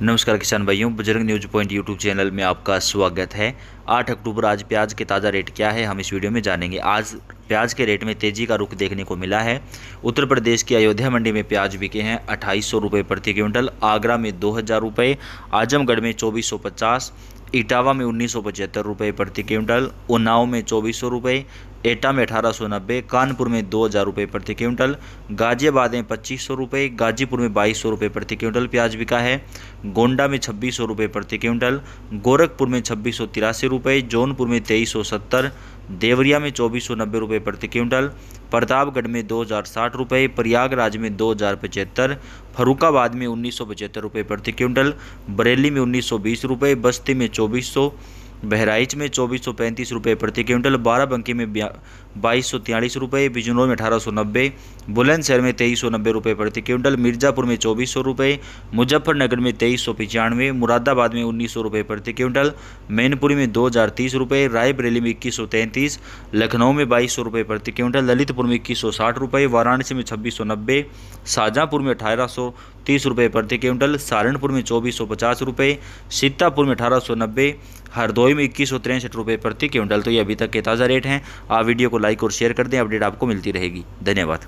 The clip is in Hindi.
नमस्कार किसान भाइयों बुजुर्ग न्यूज पॉइंट यूट्यूब चैनल में आपका स्वागत है 8 अक्टूबर आज प्याज के ताज़ा रेट क्या है हम इस वीडियो में जानेंगे आज प्याज के रेट में तेज़ी का रुख देखने को मिला है उत्तर प्रदेश की अयोध्या मंडी में प्याज बिके हैं अट्ठाईस सौ प्रति क्विंटल आगरा में दो हज़ार रुपये आजमगढ़ में चौबीस सौ पचास इटावा में उन्नीस सौ पचहत्तर रुपये प्रति क्विंटल उन्नाव में चौबीस सौ रुपये एटा में अठारह सौ नब्बे कानपुर में दो हज़ार रुपये प्रति क्विंटल गाजियाबाद में पच्चीस सौ रुपये गाजीपुर में बाईस सौ रुपये प्रति क्विंटल प्याज बिका है गोंडा में छब्बीस सौ रुपये प्रति क्विंटल गोरखपुर में छब्बीस सौ तिरासी रुपये जौनपुर में तेईस सौ सत्तर देवरिया में चौबीस सौ नब्बे रुपये प्रति क्विंटल प्रतापगढ़ में दो हज़ार साठ रुपये प्रयागराज में दो हज़ार पचहत्तर फरुखाबाद में उन्नीस सौ पचहत्तर रुपये प्रति क्विंटल बरेली में उन्नीस सौ बीस रुपये बस्ती में चौबीस सौ बहराइच में चौबीस सौ पैंतीस रुपये प्रति क्विंटल बाराबंकी में बाईस सौ तिहालीस रुपये बिजनौर में अठारह सौ नब्बे बुलंदशहर में तेईस सौ नब्बे रुपये प्रति क्विंटल मिर्ज़ापुर में चौबीस सौ रुपये मुजफ्फरनगर में तेईस सौ पचानवे मुरादाबाद में उन्नीस सौ रुपये प्रति क्विंटल मैनपुरी में दो हज़ार तीस रुपये रायबरेली में इक्कीस सौ तैंतीस लखनऊ में बाईस सौ रुपये प्रति क्विंटल ललितपुर में इक्कीस सौ साठ रुपये वाराणसी में छब्बीस सौ नब्बे शाहजहाँपुर में अठारह सौ तीस रुपये प्रति क्विंटल सहारनपुर में चौबीस सौ पचास रुपये सीतापुर में अठारह सौ नब्बे हरदोई में इक्कीस सौ तिरसठ रुपये प्रति क्विंटल तो ये अभी तक के ताज़ा रेट हैं आप वीडियो को लाइक और शेयर कर दें अपडेट आपको मिलती रहेगी धन्यवाद